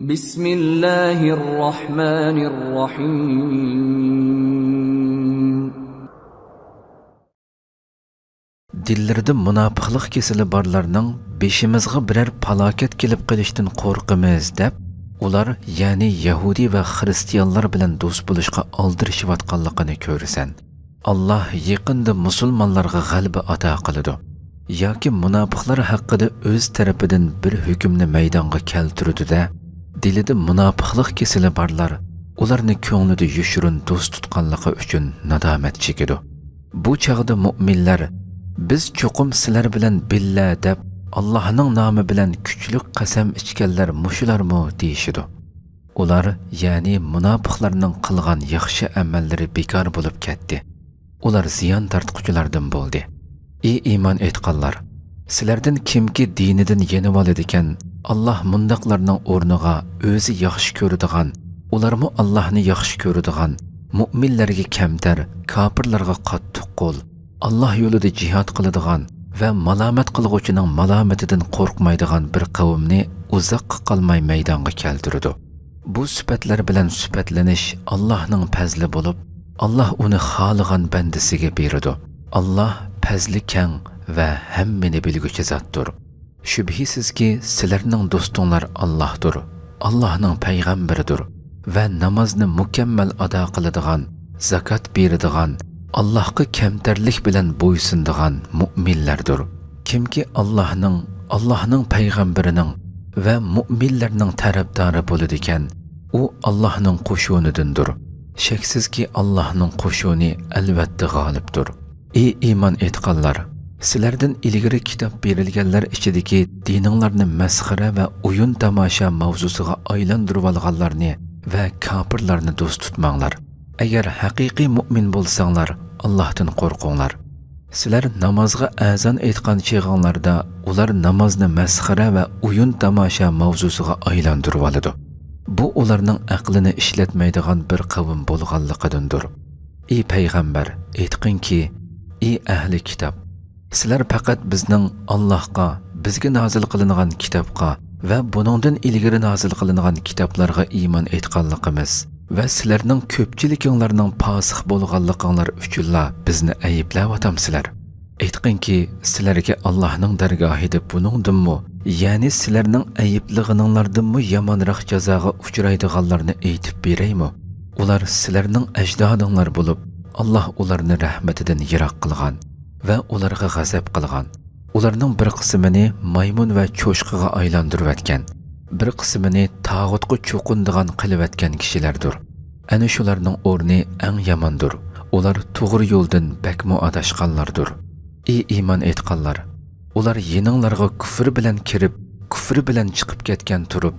бі смі мұнапықлық кесілі барларының бешімізгі бір-әр палакет келіп қылештін қорқымыз деп, олар, яғни, яғуди ә құрыстияллар білін дөзбұлышқа алдыр шеватқалдықыны көрісен. Аллах, екінді мұсулманларға ғалбі ата қылыды. Які мұнапықлар қаққыды өз теріпідің бір х� dilida munofiqlik kesili borlar ularni ko'nglida yushirin do'st tutganligi uchun nadomat chekadi bu chog'da mo'minlar biz cho'qim sizlar bilan billa deb allohning nomi bilan kuchli qasam ichganlar mushularmi deyishidi ular ya'ni munofiqlarning qilgan yaxshi amallari bekor bo'lib ketdi ular ziyon tortquchilardan bo'ldi ey iymon etqanlar sizlardan kimki dinidan yenib ekan alloh mundaqlarning o'rniga o'zi yaxshi ko'radigan ularmi Allah'ını yaxshi ko'radigan mo'minlarga kamtar kapırlarga qattiq qo'l Allah yolu alloh yo'lida jihod qiladigan va malomat qilg'uvchining edin qo'rqmaydigan bir qavmni uzaq qalmay maydonga keltirdi bu sifatlar bilan sifatlanish allohning pəzli bo'lib Allah onu xohlagan bandasiga beradi Allah pəzli kən va həmmini bilguchi zotdir shubhisizki sizlarning do'stinglar allohdir allohning payg'ambaridir va namozni mukammal ado qiladigan zakot beradigan allohga kamtarlik bilan bo'ysundigan mu'minlardir kimki allohning allohning payg'ambarining va mu'minlarning tarafdori bo'ladi ekan u allohning qo'shunidandir shaksizki allohning qo'shuni albatta g'olibdir ey iman etqanlar Sizlərdən ilgiri kitab berilganlar ichidagi dininglarni masxara ve o'yin tomosha mavzusiga aylantirib olganlarni va kofirlarni do'st tutmanglar. Eğer hakiki mümin bo'lsanglar, Allah'tan qo'rqinglar. Sizlar namazga, azan aytgan chig'inglarda ular namozni masxara va o'yin tomosha mavzusiga aylantirib oladi. Bu ularning aqlini ishlatmaydigan bir qavm bo'lganligidandir. Ey payg'ambar, ki, ey ahli kitap. sizlar faqat bizning Allohga, bizga nozil qilingan kitobga va buningdan ilgari nozil qilingan kitoblarga iymon etganligimiz va sizlarning ko'pchilikinglarning fosiq bo'lganliginglar uchunla bizni ayblab otamsizlar. Aytqinki, sizlarga Allohning dargohida buningdanmi, ya'ni sizlarning ayiblig'ininglardanmi yomonroq jazoga uchraydiganlarni aytib beraymi? Ular sizlarning ajdodinglar bo'lib, Alloh ularni rahmatidan yiroq qilgan. ve onlara g'azab kılgan. Onların bir kısmını maymun va cho'shqaga aylantirvatgan bir qismini tog'utga cho'qindigan qilivatgan kişilerdir. En shularning o'rni eng yomondir ular to'g'ri yo'ldan bakmo adashqanlardir İyi iman etkallar. Onlar yeninlerle küfür bilen kirip, küfür bilen çıkıp getken turib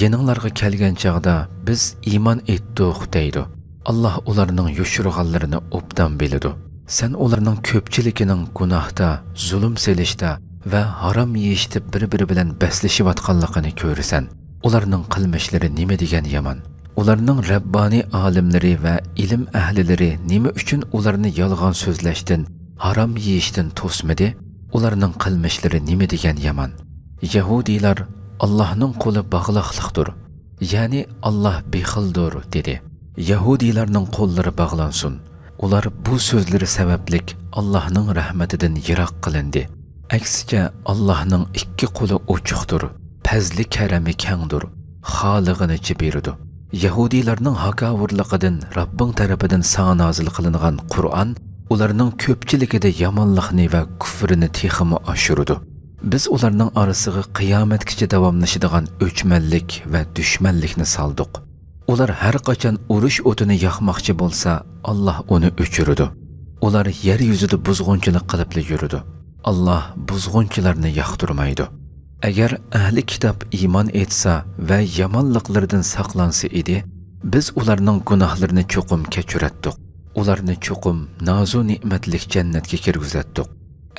yeninlerle kelgen çağda biz iman etdiq deydi Allah onlarının yushirg'anlarini obdan belidu. Sen onların köpçilikinin günahda, zulüm selişte ve haram yeyişte bir-biri bilen besleşivatqanligini görürsen. Onların qilmishlari nime degen yaman. Onlarının Rabbani alimleri ve ilim ahlileri nime üçün onlarını yalgan sözleştin, haram yeyiştin tosmedi? Onlarının qilmishlari nime degen yaman. Yahudiler Allah'ın kolu bağlaqlıqdır. Yani Allah bexildir dedi. Yahudilerning qo'llari bağlansin. ular bu so'zlari sabablik allohning rahmatidan yiroq qilindi aksiga allohning ikki qo'li ochiqdir pazli karami kengdir xolig'inicha berdi yahudiylarning hakovurliqidan robbing tarafidan sanga nozil qilingan qur'on ularning ko'pchiligida yomonlikni va kufrini teximi oshirdi biz ularning orasiga qiyomatgacha davomlashadigan o'chmanlik va dushmanlikni soldiq ular har qachon urush o'tini yoqmoqchi bo'lsa alloh uni o'chiradi ular yer yuzida buzg'unchilik qilib yuradi alloh buzg'unchilarni yoqtirmaydi agar ahli kitob iymon etsa va yomonliqlardan saqlansa edi biz ularning gunohlarini cho'qim kechiratdik ularni cho'qim nozu ne'matlik jannatga kirgizatdik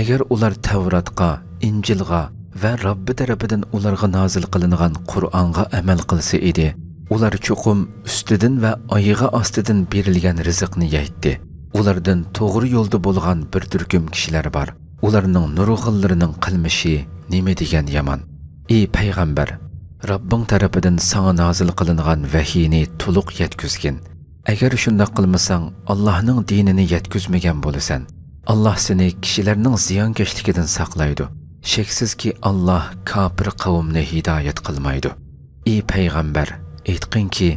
agar ular tavrotga injilga va robbi tarafidan ularga nozil qilingan qur'onga amal qilsa edi ular cho'qim ustidan va oyig'i ostidan berilgan rizqni yaytdi ulardan to'g'ri yo'lda bo'lgan bir turkum kishilar bor ularning nurg'illarining qilmishi nima degan yomon ey payg'ambar robbing tarafidan sanga nozil qilingan vahiyni to'liq yetkazgin agar shundoq qilmasang allohning dinini yetkazmagan bo'lasan alloh seni kishilarning ziyonkashligidan saqlaydi shaksizki alloh kofir qavmni hidoyat qilmaydi ey payg'ambar aytqinki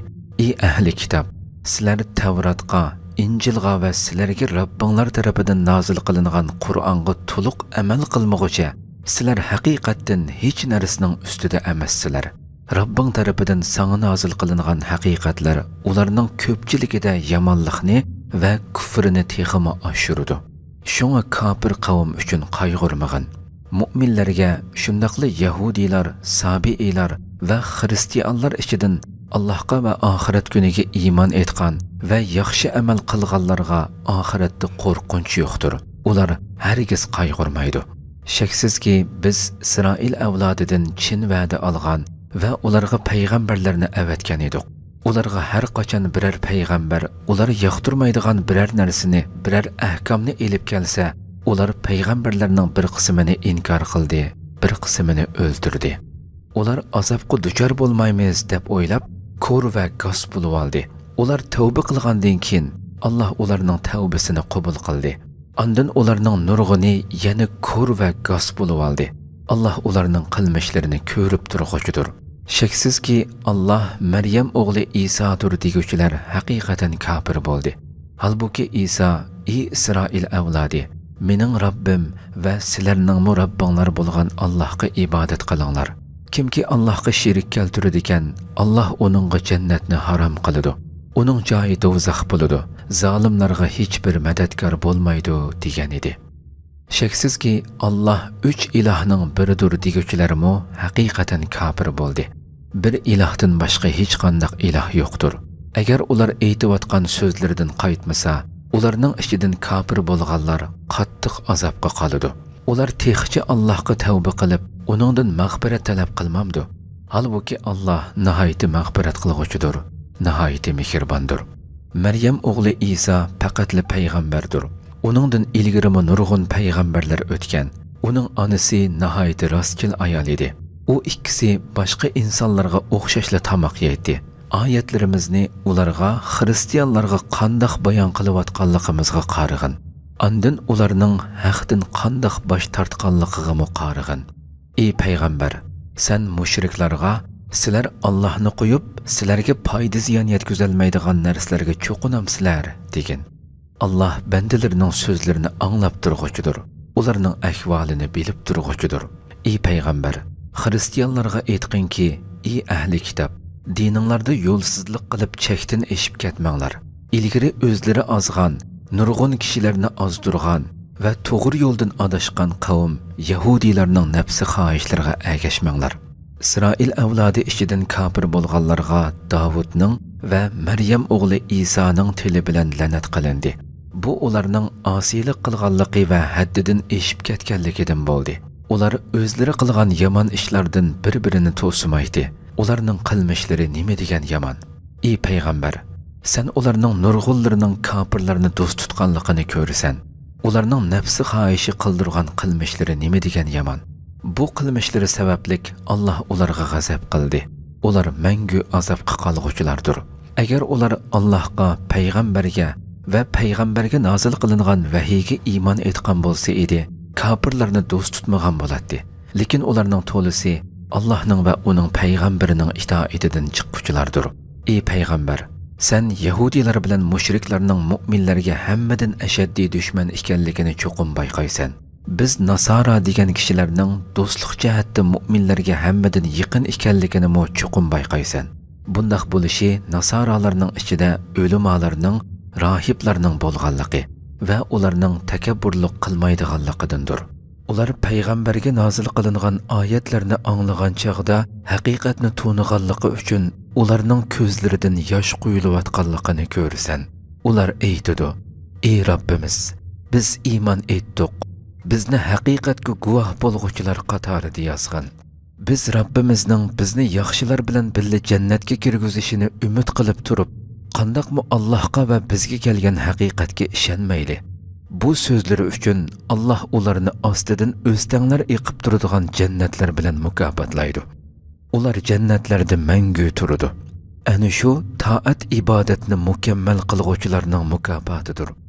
ey ahli kitob sizlar tavratqa injilga va sizlarga robbinglar tarafidan nozil qilingan qur'onga to'liq amal сілер sizlar haqiqatdan hech narsaning ustida emassizlar robbing tarafidan sanga nozil qilingan haqiqatlar ularning ko'pchiligida yomonlikni va kufrini texima oshirdi shunga kofir qavm uchun qayg'urmag'in mo'minlarga shundoqli yahudiylar sabiiylar va xristianlar ichidan allohga va oxirat kuniga iymon etgan va yaxshi amal qilganlarga oxiratda qo'rqinch yo'qdir ular hargiz qayg'urmaydi shaksizki biz isroil avlodidan chin va'da olgan va ularga payg'ambarlarni avatgan edik ularga har qachon biror payg'ambar ular yoqtirmaydigan biror narsani biror ahkomni elib kelsa ular payg'ambarlarning bir qismini inkor qildi bir qismini o'ldirdi ular azobga duchor bo'lmaymiz deb o'ylab ko'r va g'oz bo'lib oldi ular tavba qilgandan keyin alloh ularning tavbasini qabul qildi Ondan ularning nurg'ini yana ko'r va g'oz bo'lib oldi alloh ularning qilmishlarini ko'rib turg'uchidir shaksizki alloh maryam o'g'li isodir deguvchilar haqiqatan kafir bo'ldi holbuki iso ey isroil avlodi mening robbim va sizlarningmi robbinglar bo'lgan allohga ibodat qilinglar kimki allohga sherik keltiradi ekan alloh uningga jannatni harom qiladi uning joyi do'zax bo'ladi zolimlarga hech bir madadkor bo'lmaydi degan edi shaksizki alloh uch ilohning biridir deguchilarmi haqiqatan kafir bo'ldi bir ilohdan boshqa hech qandaq iloh yo'qdir agar ular aytayotgan so'zlaridan qaytmasa ularning ichidan kafir bo'lganlar qattiq azobga qoladi ular texicha allohga tavba qilib uningdan mag'firat talab qilmamdi holbuki alloh nihoyatda mag'firat qilg'uchidir nihoyatda mehribondir maryam o'g'li iso faqatli payg'ambardir uningdan ilgarimi nurg'un payg'ambarlar o'tgan uning onasi nihoyatda rostgil ayol edi u ikkisi boshqa insonlarga o'xshashla tamoq yeydi oyatlarimizni ularga xristianlarga qandoq bayon qilayotganligimizga Андан уларның хақтын қандық баш тартқанлығыға мұқарығын. Ей пайғамбар, сән мушрикларға сілер Аллахны қойып, сілерге пайда зиян еткізілмейдіған нәрселерге чоқынамсыздар деген. Аллах бәнділерінің сөздерін аңлап тұрғычыдыр. Оларның әхвалыны біліп тұрғычыдыр. Ей пайғамбар, христианларға айтқынки, ей әхли китап, диніңларды жолсызлық қылып чектен ешіп кетмеңлар. Илгири өзлері азған, nurg'un kishilarni ozdirgan va to'g'ri yo'ldan adashgan qavm yahudiylarning нәпсі xohishlariga ergashmanglar isroil avlodi ichidan kofir bo'lganlarga Давудның va maryam o'g'li Исаның tili bilan la'nat qilindi bu ularning osiylik qilganligi va haddidan eshib ketganligidan bo'ldi ular o'zlari qilgan yomon ishlardan bir birini to'simaydi ularning qilmishlari nima degan yomon ey payg'ambar sen ularning nurg'ullarining kofirlarni do'st tutganligini ko'rasan ularning nafsi xohishi qildirgan qilmishlari nima degan yomon bu qilmishlari sabablik alloh ularga g'azab qildi ular mangu azobga qolg'uvchilardir agar ular allohga payg'ambarga va payg'ambarga nozil qilingan vahiyga iymon etgan bo'lsa edi kofirlarni do'st tutmagan bo'ladi lekin ularning to'lisi allohning va uning payg'ambarining itoatidan chiqquvchilardir ey payg'ambar Sen Yahudiler bilen müşriklerinin mu'minlerge hemmedin eşeddi düşman ikenlikini çokum baykaysan. Biz Nasara degen kişilerinin dostluk cahatı mu'minlerge hemmedin yıkın ikenlikini mu çokum baykaysan. Bundaq buluşi Nasaralarının ölüm ağlarının rahiblarının bolğallıqı ve ularının kılmaydı kılmaydıqallıqıdındır. Ular payg'ambarga nozil qilingan oyatlarni anglagan chog'da haqiqatni to'niganligi uchun ularning ko'zlaridan yosh quyilayotganligini ko'rsan. Ular aytadi: "Ey Rabbimiz, biz iymon etdik. Bizni haqiqatga guvoh bo'lguvchilar qatorida yozgan. Biz Rabbimizning bizni yaxshilar bilan birga jannatga kirgizishini umid qilib turib, qandaqmi Allohga va bizga kelgan haqiqatga Bu sözleri uchun Alloh ularni ostidan o'stanglar iqib turadigan jannatlar bilan mukofotlaydi. Ular jannatlarda mangu turadi. Ana shu taat ibodatni mukammal kılgıçlarının mukofotidir.